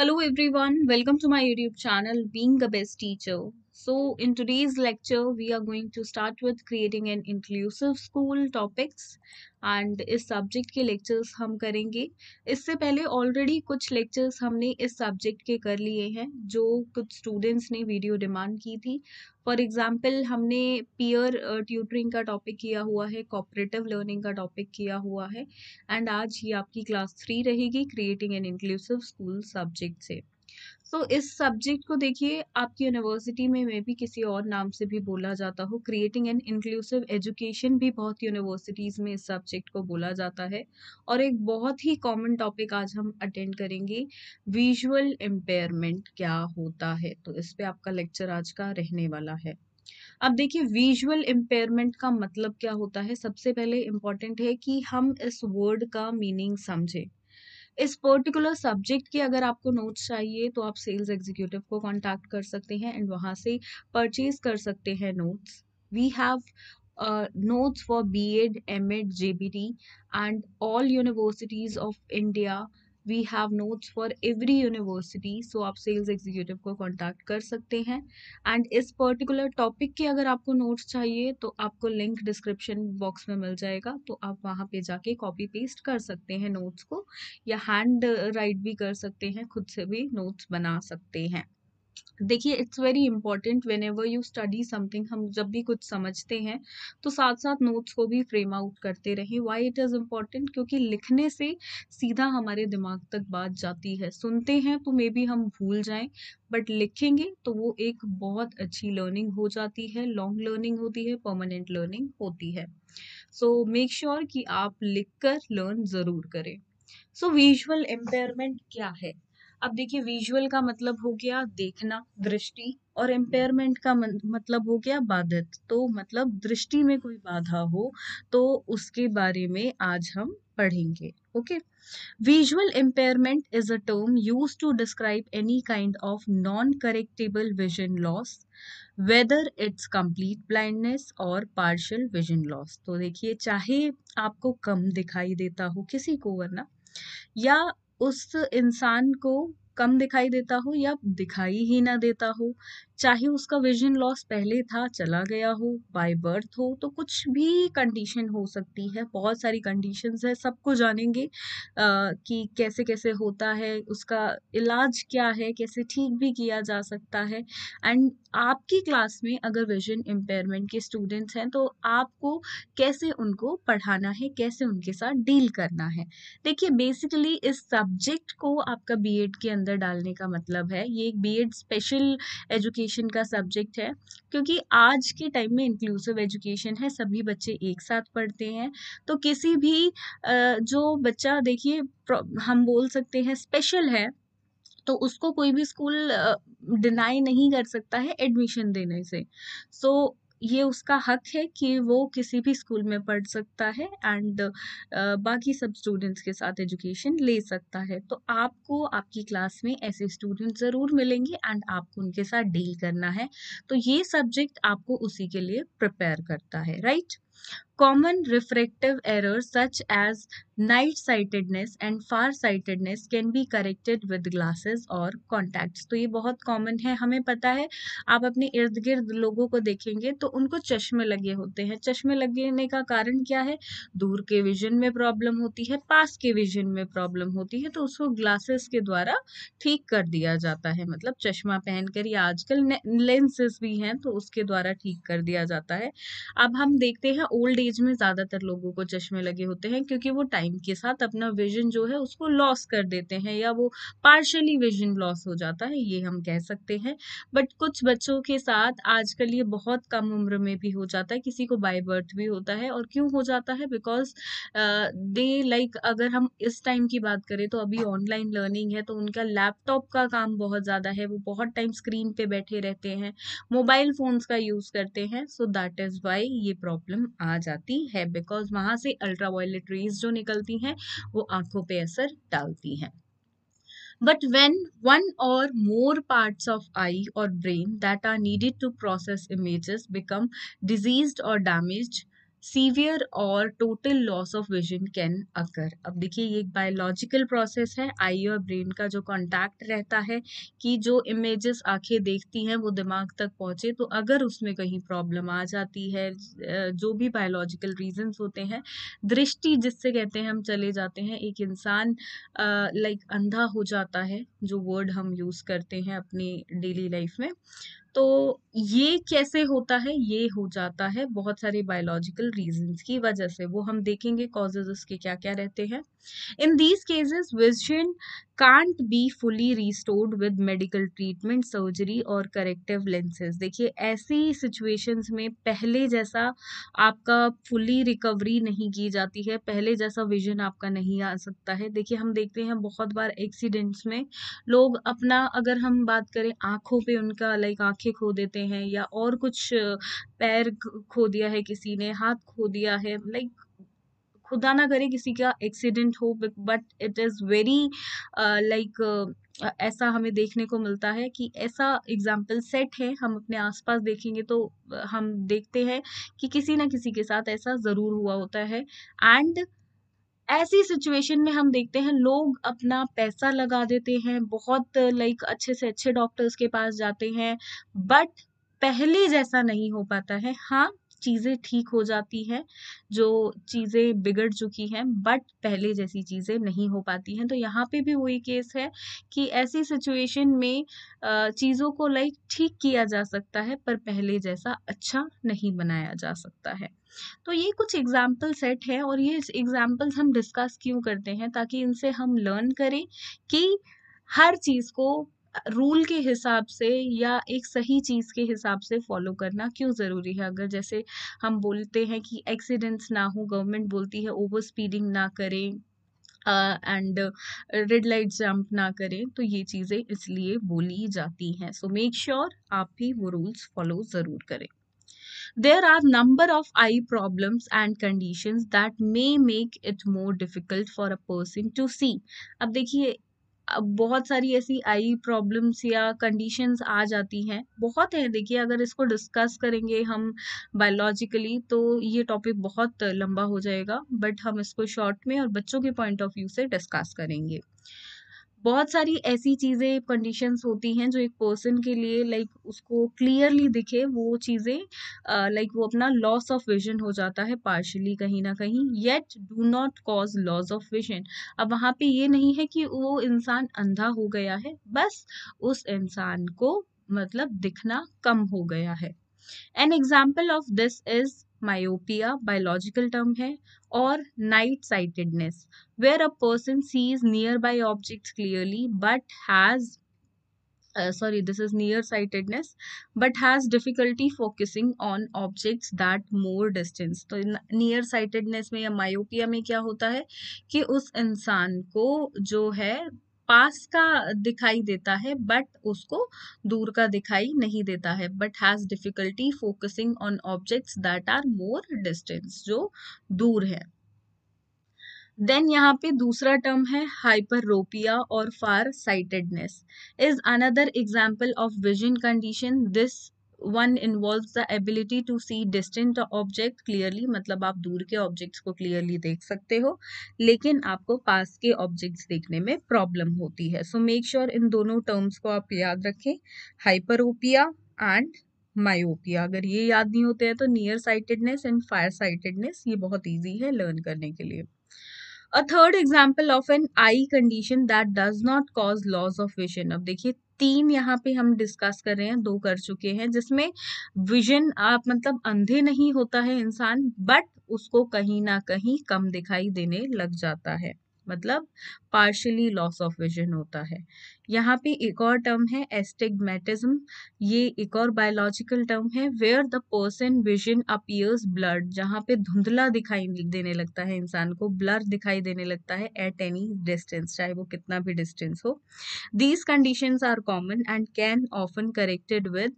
Hello everyone, welcome to my YouTube channel Being the Best Teacher. So in today's lecture, we are going to start with creating an inclusive school topics and इस subject के lectures हम करेंगे इससे पहले already कुछ lectures हमने इस subject के कर लिए हैं जो कुछ स्टूडेंट्स ने वीडियो डिमांड की थी फॉर एग्जांपल हमने पीयर ट्यूटरिंग का टॉपिक किया हुआ है कॉपरेटिव लर्निंग का टॉपिक किया हुआ है एंड आज ये आपकी क्लास थ्री रहेगी creating an inclusive school subject से सो इस सब्जेक्ट को देखिए आपकी यूनिवर्सिटी में मे भी किसी और नाम से भी बोला जाता हो क्रिएटिंग एन इंक्लूसिव एजुकेशन भी बहुत यूनिवर्सिटीज़ में इस सब्जेक्ट को बोला जाता है और एक बहुत ही कॉमन टॉपिक आज हम अटेंड करेंगे विजुअल एम्पेयरमेंट क्या होता है तो इस पर आपका लेक्चर आज का रहने वाला है अब देखिए विजुअल इम्पेयरमेंट का मतलब क्या होता है सबसे पहले इम्पॉर्टेंट है कि हम इस वर्ड का मीनिंग समझें इस पर्टिकुलर सब्जेक्ट के अगर आपको नोट्स चाहिए तो आप सेल्स एग्जीक्यूटिव को कॉन्टैक्ट कर सकते हैं एंड वहाँ से परचेज कर सकते हैं notes we have notes for B Ed M Ed J B T and all universities of India we have notes for every university so आप सेल्स एग्जीक्यूटिव को कॉन्टैक्ट कर सकते हैं एंड इस पर्टिकुलर टॉपिक के अगर आपको नोट्स चाहिए तो आपको लिंक डिस्क्रिप्शन बॉक्स में मिल जाएगा तो आप वहाँ पे जाके कॉपी पेस्ट कर सकते हैं नोट्स को या हैंड राइट भी कर सकते हैं खुद से भी नोट्स बना सकते हैं देखिए it's very important whenever you study something हम जब भी कुछ समझते हैं तो साथ साथ नोट्स को भी फ्रेम आउट करते रहें वाई इट इज़ इम्पॉर्टेंट क्योंकि लिखने से सीधा हमारे दिमाग तक बात जाती है सुनते हैं तो मे बी हम भूल जाएं बट लिखेंगे तो वो एक बहुत अच्छी लर्निंग हो जाती है लॉन्ग लर्निंग होती है परमानेंट लर्निंग होती है सो मेक श्योर कि आप लिख कर लर्न ज़रूर करें सो विजुअल एम्पेयरमेंट क्या है अब देखिए विजुअल का मतलब हो गया देखना दृष्टि और इम्पेयरमेंट का मतलब हो गया बाधित तो मतलब दृष्टि में कोई बाधा हो तो उसके बारे में आज हम पढ़ेंगे okay visual impairment is a term use to describe any kind of non correctable vision loss whether it's complete blindness और पार्शल विजन लॉस तो देखिए चाहे आपको कम दिखाई देता हो किसी को वरना या उस इंसान को कम दिखाई देता हो या दिखाई ही ना देता हो चाहे उसका विजन लॉस पहले था चला गया हो बाय बर्थ हो तो कुछ भी कंडीशन हो सकती है बहुत सारी कंडीशन है सबको जानेंगे आ, कि कैसे कैसे होता है उसका इलाज क्या है कैसे ठीक भी किया जा सकता है एंड आपकी क्लास में अगर विजन इम्पेयरमेंट के स्टूडेंट्स हैं तो आपको कैसे उनको पढ़ाना है कैसे उनके साथ डील करना है देखिए बेसिकली इस सब्जेक्ट को आपका बीएड के अंदर डालने का मतलब है ये एक बीएड स्पेशल एजुकेशन एजुकेशन का सब्जेक्ट है क्योंकि आज के टाइम में इंक्लूसिव एजुकेशन है सभी बच्चे एक साथ पढ़ते हैं तो किसी भी जो बच्चा देखिए हम बोल सकते हैं स्पेशल है तो उसको कोई भी स्कूल डिनाई नहीं कर सकता है एडमिशन देने से सो so, ये उसका हक है कि वो किसी भी स्कूल में पढ़ सकता है एंड बाकी सब स्टूडेंट्स के साथ एजुकेशन ले सकता है तो आपको आपकी क्लास में ऐसे स्टूडेंट ज़रूर मिलेंगे एंड आपको उनके साथ डील करना है तो ये सब्जेक्ट आपको उसी के लिए प्रिपेयर करता है right common refractive error such as night sightedness and far sightedness can be corrected with glasses और कॉन्टैक्ट्स तो ये बहुत कॉमन है हमें पता है आप अपने इर्द गिर्द लोगों को देखेंगे तो उनको चश्मे लगे होते हैं चश्मे लगने का कारण क्या है दूर के विजन में प्रॉब्लम होती है पास के विजन में प्रॉब्लम होती है तो उसको ग्लासेस के द्वारा ठीक कर दिया जाता है मतलब चश्मा पहनकर या आजकल लेंसेज भी हैं तो उसके द्वारा ठीक कर दिया जाता है अब हम देखते हैं ओल्ड एज में ज़्यादातर लोगों को चश्मे लगे होते हैं क्योंकि वो टाइम टाइम के साथ अपना विजन जो है उसको लॉस कर देते हैं या वो पार्शली विजन लॉस हो जाता है ये हम कह सकते हैं बट कुछ बच्चों के साथ आजकल ये बहुत कम उम्र में भी हो जाता है किसी को बाय बर्थ भी होता है और क्यों हो जाता है बिकॉज दे लाइक अगर हम इस टाइम की बात करें तो अभी ऑनलाइन लर्निंग है तो उनका लैपटॉप का काम बहुत ज़्यादा है वो बहुत टाइम स्क्रीन पे बैठे रहते हैं मोबाइल फ़ोन्स का यूज़ करते हैं सो दैट इज़ वाई ये प्रॉब्लम आ जाती है बिकॉज वहाँ से अल्ट्रा वायलेट रेज जो निकल निकलती हैं वो आंखों पे असर डालती हैं बट वेन वन और मोर पार्ट ऑफ आई और brain that are needed to process images become disease और डैमेज सीवियर और total loss of vision can occur अब देखिए ये एक बायोलॉजिकल प्रोसेस है आई और ब्रेन का जो कॉन्टैक्ट रहता है कि जो इमेजेस आंखें देखती हैं वो दिमाग तक पहुँचे तो अगर उसमें कहीं प्रॉब्लम आ जाती है जो भी बायोलॉजिकल रीजंस होते हैं दृष्टि जिससे कहते हैं हम चले जाते हैं एक इंसान लाइक अंधा हो जाता है जो वर्ड हम यूज़ करते हैं अपनी डेली लाइफ में तो ये कैसे होता है ये हो जाता है बहुत सारे बायोलॉजिकल रीजंस की वजह से वो हम देखेंगे कॉजेज उसके क्या क्या रहते हैं in these cases vision can't be fully restored with medical treatment surgery और करेक्टिव लेंसेज देखिए ऐसी सिचुएशंस में पहले जैसा आपका फुली रिकवरी नहीं की जाती है पहले जैसा विजन आपका नहीं आ सकता है देखिए हम देखते हैं बहुत बार एक्सीडेंट्स में लोग अपना अगर हम बात करें आँखों पे उनका लाइक आँखें खो देते हैं या और कुछ पैर खो दिया है किसी ने हाथ खो दिया है लाइक खुदा ना करे किसी का एक्सीडेंट हो but it is very like ऐसा हमें देखने को मिलता है कि ऐसा एग्जाम्पल सेट है हम अपने आसपास देखेंगे तो uh, हम देखते हैं कि किसी ना किसी के साथ ऐसा ज़रूर हुआ होता है एंड ऐसी सिचुएशन में हम देखते हैं लोग अपना पैसा लगा देते हैं बहुत लाइक अच्छे से अच्छे डॉक्टर्स के पास जाते हैं बट पहले जैसा नहीं हो पाता है हाँ चीज़ें ठीक हो जाती हैं जो चीज़ें बिगड़ चुकी हैं बट पहले जैसी चीज़ें नहीं हो पाती हैं तो यहाँ पे भी वही केस है कि ऐसी सिचुएशन में चीज़ों को लाइक ठीक किया जा सकता है पर पहले जैसा अच्छा नहीं बनाया जा सकता है तो ये कुछ एग्जाम्पल सेट है और ये एग्जाम्पल्स हम डिस्कस क्यों करते हैं ताकि इनसे हम लर्न करें कि हर चीज़ को रूल के हिसाब से या एक सही चीज़ के हिसाब से फॉलो करना क्यों ज़रूरी है अगर जैसे हम बोलते हैं कि एक्सीडेंट्स ना हो गवर्नमेंट बोलती है ओवर स्पीडिंग ना करें एंड रेड लाइट जंप ना करें तो ये चीज़ें इसलिए बोली जाती हैं सो मेक श्योर आप भी वो रूल्स फॉलो ज़रूर करें there are number of eye problems and conditions that may make it more difficult for a person to see अब देखिए बहुत सारी ऐसी आई प्रॉब्लम्स या कंडीशंस आ जाती हैं बहुत हैं देखिए अगर इसको डिस्कस करेंगे हम बायोलॉजिकली तो ये टॉपिक बहुत लंबा हो जाएगा बट हम इसको शॉर्ट में और बच्चों के पॉइंट ऑफ व्यू से डिस्कस करेंगे बहुत सारी ऐसी चीज़ें कंडीशंस होती हैं जो एक पर्सन के लिए लाइक उसको क्लियरली दिखे वो चीज़ें लाइक वो अपना लॉस ऑफ विजन हो जाता है पार्शली कहीं ना कहीं yet do not cause loss of vision अब वहाँ पे ये नहीं है कि वो इंसान अंधा हो गया है बस उस इंसान को मतलब दिखना कम हो गया है an example of this is myopia biological term है और night sightedness where a person sees nearby object clearly but has sorry this is near sightedness but has difficulty focusing on objects that more distance तो near sightedness में या myopia में क्या होता है कि उस इंसान को जो है पास का दिखाई देता है बट उसको दूर का दिखाई नहीं देता है but has difficulty focusing on objects that are more distance जो दूर है देन यहाँ पे दूसरा टर्म है रोपिया और far sightedness is another example of vision condition this one involve the ability to see distant object clearly मतलब आप दूर के ऑब्जेक्ट्स को क्लियरली देख सकते हो लेकिन आपको पास के ऑब्जेक्ट्स देखने में प्रॉब्लम होती है सो मेक श्योर इन दोनों टर्म्स को आप याद रखें हाइपरोपिया एंड मायोपिया अगर ये याद नहीं होते हैं तो near sightedness and far sightedness ये बहुत ईजी है लर्न करने के लिए a third example of an eye condition that does not cause loss of vision अब देखिए तीन यहाँ पे हम डिस्कस कर रहे हैं दो कर चुके हैं जिसमें विजन आप मतलब अंधे नहीं होता है इंसान बट उसको कहीं ना कहीं कम दिखाई देने लग जाता है मतलब पार्शली लॉस ऑफ विजन होता है यहाँ पे एक और टर्म है एस्टिग्मेटिज्म ये एक और बायोलॉजिकल टर्म है where the person vision appears blurred जहाँ पे धुंधला दिखाई देने लगता है इंसान को ब्लर दिखाई देने लगता है एट एनी डिस्टेंस चाहे वो कितना भी डिस्टेंस हो these condition are common and can often corrected with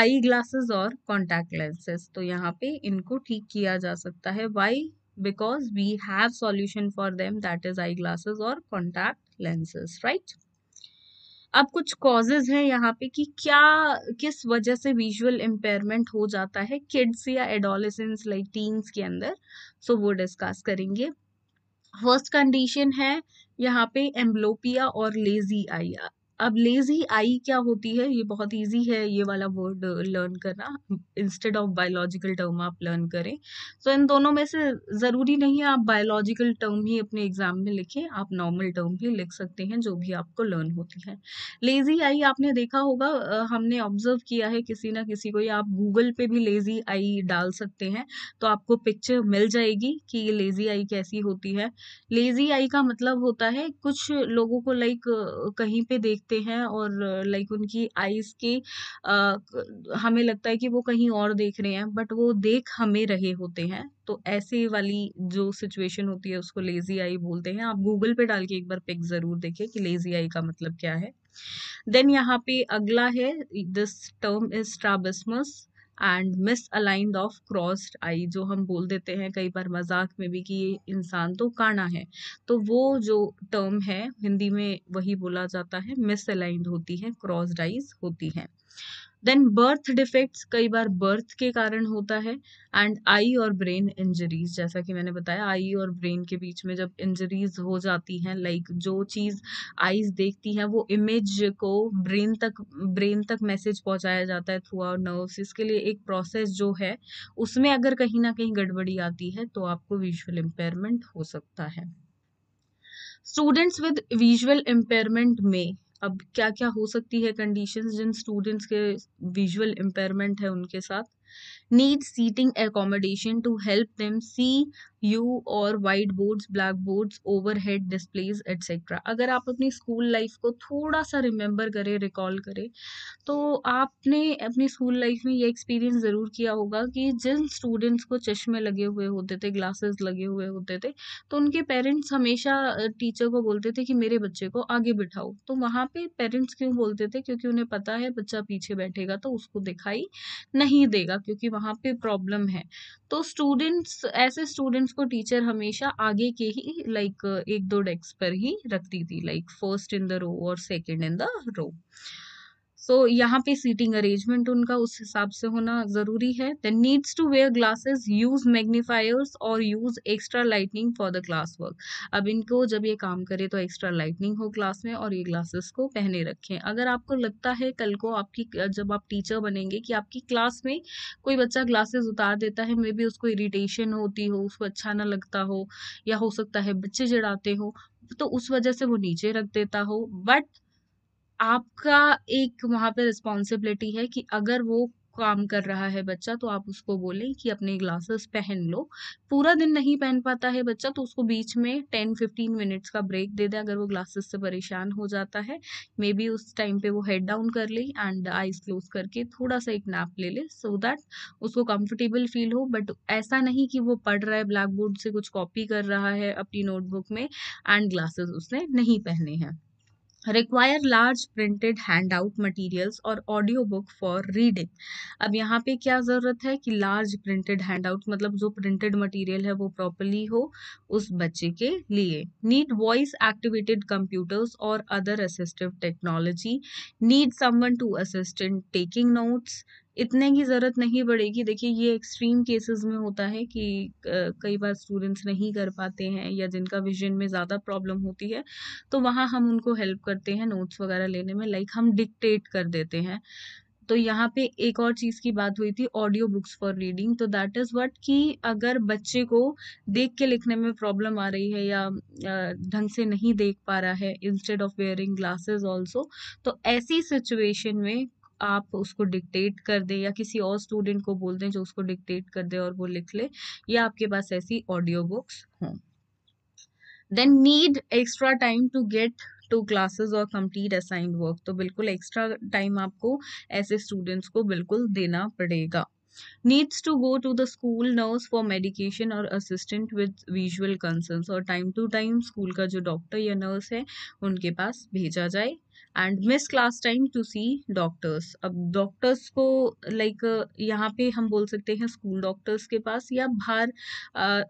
eye glasses और कॉन्टैक्ट लेंसेज तो यहाँ पे इनको ठीक किया जा सकता है why because we have solution for them that is glasses or contact lenses right अब कुछ कॉजेज हैं यहाँ पे कि क्या किस वजह से विजुअल इम्पेयरमेंट हो जाता है किड्स या एडोलेसेंस लाइक टीन्स के अंदर सो so, वो डिस्कस करेंगे फर्स्ट कंडीशन है यहाँ पे एम्बलोपिया और लेजी आई अब लेजी आई क्या होती है ये बहुत इजी है ये वाला वर्ड लर्न uh, करना इंस्टेड ऑफ बायोलॉजिकल टर्म आप लर्न करें तो so, इन दोनों में से ज़रूरी नहीं है आप बायोलॉजिकल टर्म ही अपने एग्जाम में लिखें आप नॉर्मल टर्म भी लिख सकते हैं जो भी आपको लर्न होती है लेजी आई आपने देखा होगा uh, हमने ऑब्जर्व किया है किसी ना किसी को या आप गूगल पे भी लेजी आई डाल सकते हैं तो आपको पिक्चर मिल जाएगी कि ये लेजी आई कैसी होती है लेजी आई का मतलब होता है कुछ लोगों को लाइक uh, कहीं पे देखते देखते हैं और लाइक उनकी आईज़ की हमें लगता है कि वो कहीं और देख रहे हैं बट वो देख हमें रहे होते हैं तो ऐसे वाली जो सिचुएशन होती है उसको लेज़ी आई बोलते हैं आप गूगल पे डाल के एक बार पिक ज़रूर देखें कि लेज़ी आई का मतलब क्या है देन यहाँ पे अगला है this term is strabismus and misaligned of crossed eye जो हम बोल देते हैं कई बार मजाक में भी कि ये इंसान तो काना है तो वो जो टर्म है हिंदी में वही बोला जाता है मिस अलाइंड होती है क्रॉस्ड आईज होती हैं देन बर्थ डिफेक्ट्स कई बार बर्थ के कारण होता है एंड आई और ब्रेन इंजरीज जैसा कि मैंने बताया आई और ब्रेन के बीच में जब इंजरीज हो जाती हैं लाइक like जो चीज़ आईज देखती हैं वो इमेज को ब्रेन तक ब्रेन तक मैसेज पहुंचाया जाता है थ्रू आवर नर्व्स इसके लिए एक प्रोसेस जो है उसमें अगर कहीं ना कहीं गड़बड़ी आती है तो आपको विजुअल इम्पेयरमेंट हो सकता है स्टूडेंट्स विद विजुअल इम्पेयरमेंट में अब क्या क्या हो सकती है कंडीशंस जिन स्टूडेंट्स के विजुअल इम्पेयरमेंट है उनके साथ need seating accommodation to help them see you और white boards black boards overhead displays etcetera अगर आप अपनी स्कूल लाइफ को थोड़ा सा रिमेंबर करें रिकॉल करें तो आपने अपनी स्कूल लाइफ में ये एक्सपीरियंस ज़रूर किया होगा कि जिन स्टूडेंट्स को चश्मे लगे हुए होते थे ग्लासेस लगे हुए होते थे तो उनके पेरेंट्स हमेशा टीचर को बोलते थे कि मेरे बच्चे को आगे बिठाओ तो वहाँ पे पेरेंट्स क्यों बोलते थे क्योंकि उन्हें पता है बच्चा पीछे बैठेगा तो उसको दिखाई नहीं देगा क्योंकि वहाँ पे प्रॉब्लम है तो स्टूडेंट्स ऐसे स्टूडेंट्स को टीचर हमेशा आगे के ही लाइक एक दो डेस्क पर ही रखती थी like first in the row और second in the row so so, यहाँ पे सीटिंग अरेंजमेंट उनका उस हिसाब से होना ज़रूरी है then needs to wear glasses use magnifiers और use extra lightning for the class work अब इनको जब ये काम करे तो एक्स्ट्रा लाइटनिंग हो क्लास में और ये ग्लासेस को पहने रखें अगर आपको लगता है कल को आपकी जब आप टीचर बनेंगे कि आपकी क्लास में कोई बच्चा ग्लासेस उतार देता है मे बी उसको इरीटेशन होती हो उसको अच्छा ना लगता हो या हो सकता है बच्चे जड़ाते हो तो उस वजह से वो नीचे रख देता हो बट आपका एक वहाँ पे रिस्पॉन्सिबिलिटी है कि अगर वो काम कर रहा है बच्चा तो आप उसको बोलें कि अपने ग्लासेस पहन लो पूरा दिन नहीं पहन पाता है बच्चा तो उसको बीच में टेन फिफ्टीन मिनट्स का ब्रेक दे दें अगर वो ग्लासेस से परेशान हो जाता है मे बी उस टाइम पे वो हेड डाउन कर ले एंड आईज क्लोज करके थोड़ा सा एक नैप ले ले सो so दैट उसको कंफर्टेबल फील हो बट ऐसा नहीं कि वो पढ़ रहा है ब्लैक बोर्ड से कुछ कॉपी कर रहा है अपनी नोटबुक में एंड ग्लासेस उसने नहीं पहने हैं require large printed handout materials और ऑडियो बुक फॉर रीडिंग अब यहाँ पे क्या ज़रूरत है कि लार्ज प्रिंटेड हैंड आउट मतलब जो प्रिंटेड मटीरियल है वो प्रॉपरली हो उस बच्चे के लिए नीड वॉइस एक्टिवेटेड कंप्यूटर्स और other assistive technology need someone to assistant taking notes इतने की ज़रूरत नहीं पड़ेगी देखिए ये एक्सट्रीम केसेस में होता है कि कई बार स्टूडेंट्स नहीं कर पाते हैं या जिनका विजन में ज़्यादा प्रॉब्लम होती है तो वहाँ हम उनको हेल्प करते हैं नोट्स वगैरह लेने में लाइक हम डिक्टेट कर देते हैं तो यहाँ पे एक और चीज़ की बात हुई थी ऑडियो बुक्स फॉर रीडिंग तो दैट इज़ वट कि अगर बच्चे को देख के लिखने में प्रॉब्लम आ रही है या ढंग से नहीं देख पा रहा है instead of wearing glasses also तो ऐसी सिचुएशन में आप उसको डिक्टेट कर दें या किसी और स्टूडेंट को बोल दें जो उसको डिक्टेट कर दे और वो लिख ले या आपके पास ऐसी ऑडियो बुक्स हों then need extra time to get to classes और कंप्लीट असाइंड वर्क तो बिल्कुल एक्स्ट्रा टाइम आपको ऐसे स्टूडेंट्स को बिल्कुल देना पड़ेगा needs to go to the school nurse for medication और असिस्टेंट विद विजुअल कंसर्न्स और टाइम टू टाइम स्कूल का जो डॉक्टर या नर्स है उनके पास भेजा जाए and miss class time to see doctors अब डॉक्टर्स को लाइक like, यहाँ पे हम बोल सकते हैं स्कूल डॉक्टर्स के पास या बाहर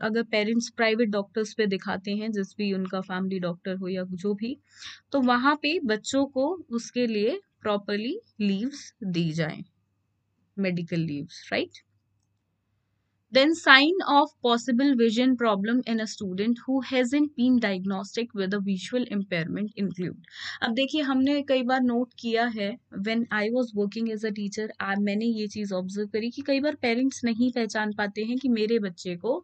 अगर पेरेंट्स प्राइवेट डॉक्टर्स पे दिखाते हैं जिस भी उनका फैमिली डॉक्टर हो या जो भी तो वहाँ पे बच्चों को उसके लिए प्रॉपरली लीव्स दी जाएं medical leaves, right? Then sign of possible vision problem in a student who hasn't been diagnostic with a visual impairment include. ab dekhiye humne kai bar note kiya hai when I was working as a teacher i मैंने ye cheez observe kari ki kai बार parents nahi pehchan pate hain ki mere bacche ko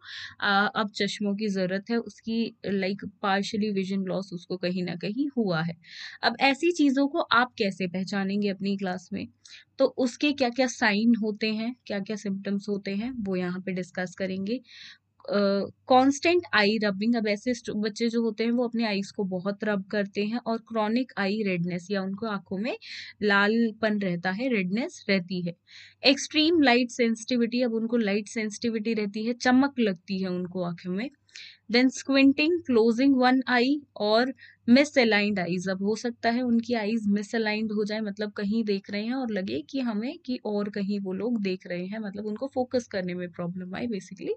ab chashmo ki zarurat hai uski like partially vision loss usko kahin na kahin hua hai ab aisi cheezon ko aap kaise pehchanenge apni class mein तो उसके क्या क्या sign होते हैं क्या क्या symptoms होते हैं वो यहाँ पे डिस्कस करेंगे कांस्टेंट आई रबिंग अब ऐसे बच्चे जो होते हैं वो अपने आईज को बहुत रब करते हैं और क्रॉनिक आई रेडनेस या उनको आंखों में लालपन रहता है रेडनेस रहती है एक्सट्रीम लाइट सेंसिटिविटी अब उनको लाइट सेंसिटिविटी रहती है चमक लगती है उनको आंखों में then squinting closing one eye और मिस अलाइंड आईज अब हो सकता है उनकी आईज मिस अलाइंड हो जाए मतलब कहीं देख रहे हैं और लगे कि हमें कि और कहीं वो लोग देख रहे हैं मतलब उनको फोकस करने में प्रॉब्लम आए बेसिकली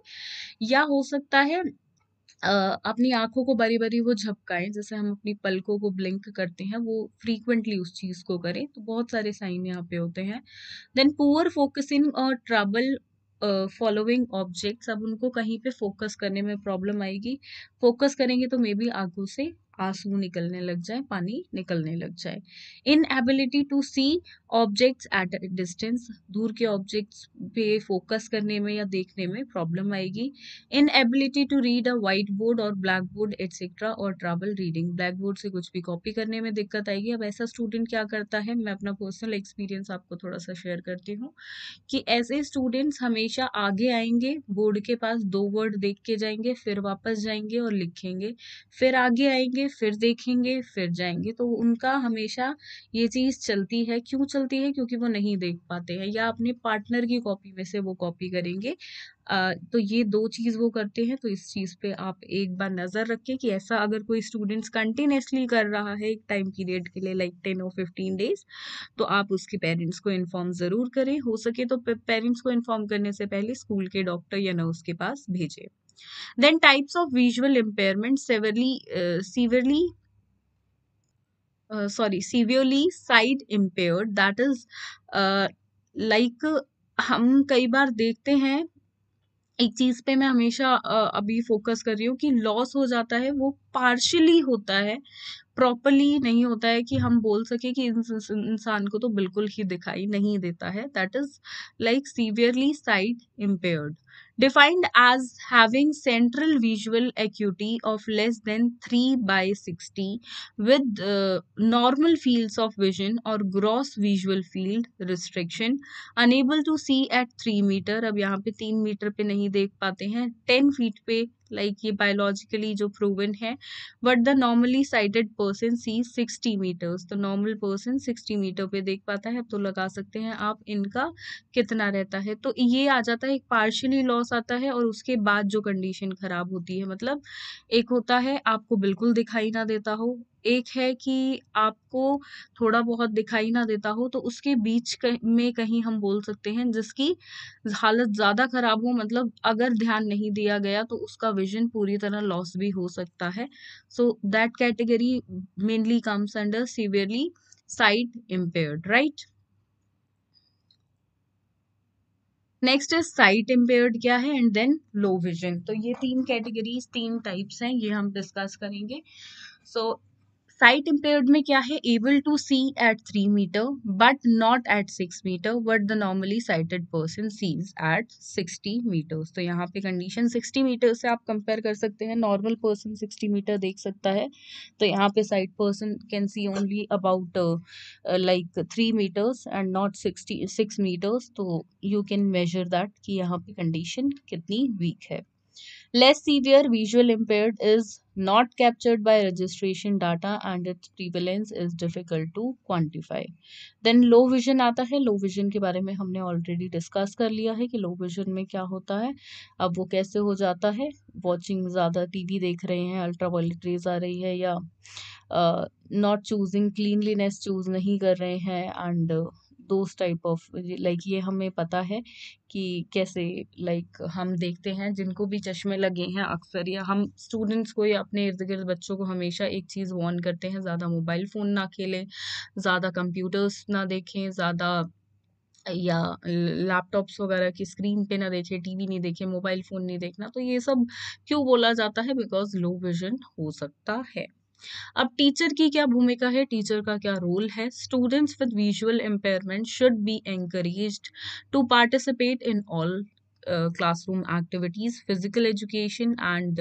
या हो सकता है Uh, अपनी आंखों को बारी बारी वो झपकाएं जैसे हम अपनी पलकों को ब्लिंक करते हैं वो फ्रीक्वेंटली उस चीज़ को करें तो बहुत सारे साइन यहाँ पे होते हैं देन पुअर फोकसिंग और ट्रबल फॉलोइंग ऑब्जेक्ट्स अब उनको कहीं पे फोकस करने में प्रॉब्लम आएगी फोकस करेंगे तो मे बी आंखों से आंसू निकलने लग जाए पानी निकलने लग जाए inability to see objects at a distance दूर के ऑब्जेक्ट्स पे फोकस करने में या देखने में प्रॉब्लम आएगी inability to read a white board और ब्लैक बोर्ड एट्सेट्रा और ट्रैवल रीडिंग ब्लैक बोर्ड से कुछ भी कॉपी करने में दिक्कत आएगी अब ऐसा स्टूडेंट क्या करता है मैं अपना पर्सनल एक्सपीरियंस आपको थोड़ा सा शेयर करती हूँ कि ऐसे स्टूडेंट्स हमेशा आगे आएंगे बोर्ड के पास दो वर्ड देख के जाएंगे फिर वापस जाएंगे और लिखेंगे फिर आगे आएंगे फिर देखेंगे फिर जाएंगे तो उनका हमेशा ये चीज़ चलती है क्यों चलती है क्योंकि वो नहीं देख पाते हैं या अपने पार्टनर की कॉपी में से वो कॉपी करेंगे आ, तो ये दो चीज़ वो करते हैं तो इस चीज़ पे आप एक बार नज़र रखें कि ऐसा अगर कोई स्टूडेंट्स कंटिन्यूसली कर रहा है एक टाइम पीरियड के लिए लाइक टेन और फिफ्टीन डेज तो आप उसके पेरेंट्स को इन्फॉर्म ज़रूर करें हो सके तो पेरेंट्स को इन्फॉर्म करने से पहले स्कूल के डॉक्टर या नर्स के पास भेजें then types of visual impairment severely uh, severely uh, sorry severely sight impaired that is uh, like हम कई बार देखते हैं एक चीज़ पे मैं हमेशा अभी फोकस कर रही हूँ कि लॉस हो जाता है वो पार्शली होता है प्रॉपरली नहीं होता है कि हम बोल सके कि इंसान को तो बिल्कुल ही दिखाई नहीं देता है that is like severely sight impaired defined as having central visual acuity of less than 3 by 60 with uh, normal fields of vision or gross visual field restriction unable to see at 3 meter ab yahan pe 3 meter pe nahi dekh pate hain 10 feet pe like ये biologically जो proven है but the normally sighted person see sixty metres तो normal person sixty metre पे देख पाता है तो लगा सकते हैं आप इनका कितना रहता है तो ये आ जाता है एक पार्शली लॉस आता है और उसके बाद जो कंडीशन खराब होती है मतलब एक होता है आपको बिल्कुल दिखाई ना देता हो एक है कि आपको थोड़ा बहुत दिखाई ना देता हो तो उसके बीच में कहीं हम बोल सकते हैं जिसकी हालत ज़्यादा ख़राब हो मतलब अगर ध्यान नहीं दिया गया तो उसका विजन पूरी तरह लॉस भी हो सकता है so that category mainly comes under severely sight impaired right next is sight impaired क्या है एंड देन लो विजन तो ये तीन कैटेगरीज तीन टाइप्स हैं ये हम डिस्कस करेंगे सो साइट इम्पेयर्ड में क्या है able to see at three metre but not at six metre but the normally sighted person sees at sixty metres तो यहाँ पे कंडीशन सिक्सटी मीटर से आप कंपेयर कर सकते हैं नॉर्मल पर्सन सिक्सटी मीटर देख सकता है तो यहाँ पे sight person can see only about like three metres and not sixty six metres तो यू कैन मेजर दैट कि यहाँ पे कंडीशन कितनी वीक है Less severe visual impaired is not captured by registration data and its prevalence is difficult to quantify. Then low vision aata hai low vision ke bare mein humne already discuss kar liya hai ki low vision mein kya hota hai ab wo kaise ho jata hai watching ज़्यादा TV देख रहे हैं ultra violet rays आ रही है या not choosing cleanliness choose नहीं कर रहे हैं and those type of like ये हमें पता है कि कैसे लाइक हम देखते हैं जिनको भी चश्मे लगे हैं अक्सर या हम स्टूडेंट्स को या अपने इर्द गिर्द बच्चों को हमेशा एक चीज़ वॉर्न करते हैं ज़्यादा मोबाइल फ़ोन ना खेलें ज़्यादा कंप्यूटर्स ना देखें ज़्यादा या लैपटॉप्स वगैरह की स्क्रीन पे ना देखें टीवी नहीं देखें मोबाइल फ़ोन नहीं देखना तो ये सब क्यों बोला जाता है बिकॉज लो विजन हो सकता है अब टीचर की क्या भूमिका है टीचर का क्या रोल है students with visual impairment should be encourage to participate in all classroom activities physical education and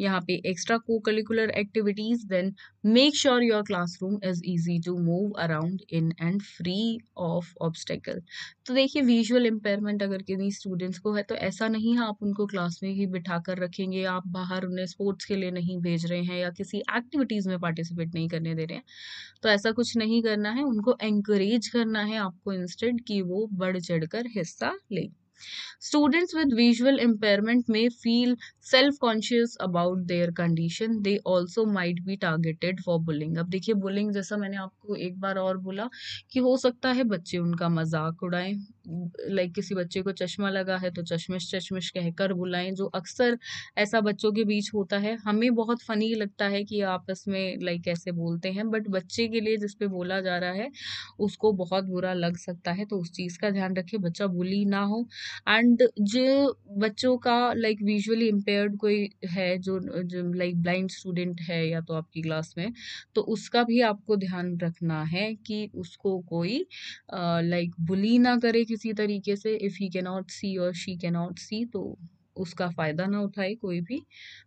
यहाँ पे extra co curricular activities then make sure your classroom is easy to move around in and free of obstacle तो देखिए visual impairment अगर किसी students को है तो ऐसा नहीं है आप उनको क्लास में ही बिठा कर रखेंगे आप बाहर उन्हें स्पोर्ट्स के लिए नहीं भेज रहे हैं या किसी एक्टिविटीज़ में पार्टिसिपेट नहीं करने दे रहे हैं तो ऐसा कुछ नहीं करना है उनको एंकरेज करना है आपको इंस्टेंट कि वो बढ़ चढ़ हिस्सा लें Students with visual impairment may feel self conscious about their condition. They also might be targeted for bullying. अब देखिए bullying जैसा मैंने आपको एक बार और बोला कि हो सकता है बच्चे उनका मजाक उड़ाएं लाइक किसी बच्चे को चश्मा लगा है तो चश्मिश चश्मिश कहकर बुलाएं जो अक्सर ऐसा बच्चों के बीच होता है हमें बहुत फनी लगता है कि आपस में लाइक ऐसे बोलते हैं बट बच्चे के लिए जिसपे बोला जा रहा है उसको बहुत बुरा लग सकता है तो उस चीज़ का ध्यान रखें बच्चा बुली ना हो एंड जो बच्चों का लाइक विजुअली इम्पेयर्ड कोई है जो लाइक ब्लाइंड स्टूडेंट है या तो आपकी क्लास में तो उसका भी आपको ध्यान रखना है कि उसको कोई लाइक बुली ना करे किसी तरीके से इफ़ ही कैनॉट सी और शी कैनॉट सी तो उसका फ़ायदा ना उठाए कोई भी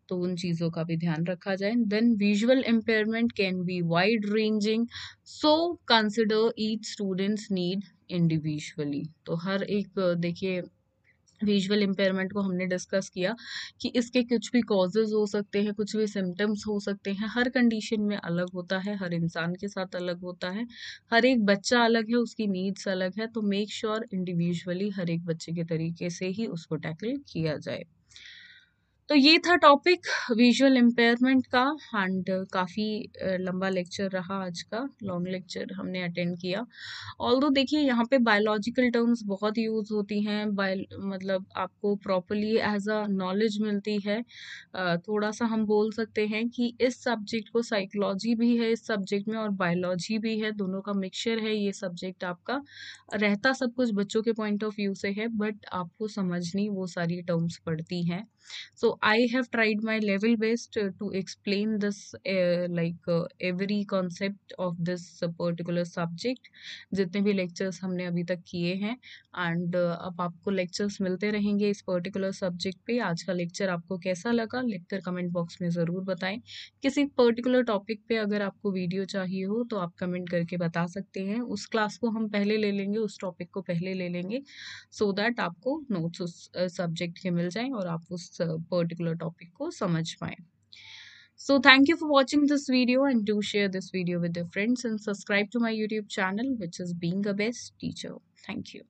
तो उन चीज़ों का भी ध्यान रखा जाए then visual impairment can be wide ranging so consider each students need individually तो हर एक देखिए विजुअल इम्पेयरमेंट को हमने डिस्कस किया कि इसके कुछ भी कॉजेज हो सकते हैं कुछ भी सिम्टम्स हो सकते हैं हर कंडीशन में अलग होता है हर इंसान के साथ अलग होता है हर एक बच्चा अलग है उसकी नीड्स अलग है तो मेक श्योर इंडिविजुअली हर एक बच्चे के तरीके से ही उसको टैकल किया जाए तो ये था टॉपिक विजुअल इम्पेयरमेंट का एंड काफ़ी लंबा लेक्चर रहा आज का लॉन्ग लेक्चर हमने अटेंड किया ऑल दो देखिए यहाँ पे बायोलॉजिकल टर्म्स बहुत यूज़ होती हैं बाय मतलब आपको प्रॉपरली एज अ नॉलेज मिलती है थोड़ा सा हम बोल सकते हैं कि इस सब्जेक्ट को साइकोलॉजी भी है इस सब्जेक्ट में और बायोलॉजी भी है दोनों का मिक्सचर है ये सब्जेक्ट आपका रहता सब कुछ बच्चों के पॉइंट ऑफ व्यू से है बट आपको समझनी वो सारी टर्म्स पड़ती हैं सो so, i have tried my level best to explain this like every concept of this particular subject जितने भी lectures हमने अभी तक किए हैं and अब आपको lectures मिलते रहेंगे इस particular subject पे आज का lecture आपको कैसा लगा लिखकर comment box में ज़रूर बताएं किसी particular topic पे अगर आपको video चाहिए हो तो आप comment करके बता सकते हैं उस class को हम पहले ले लेंगे उस topic को पहले ले लेंगे so that आपको notes उस subject के मिल जाएं और आप उस पर्टिकुलर particular topic को समझ पाए So thank you for watching this video and do share this video with your friends and subscribe to my YouTube channel which is Being a Best Teacher. Thank you.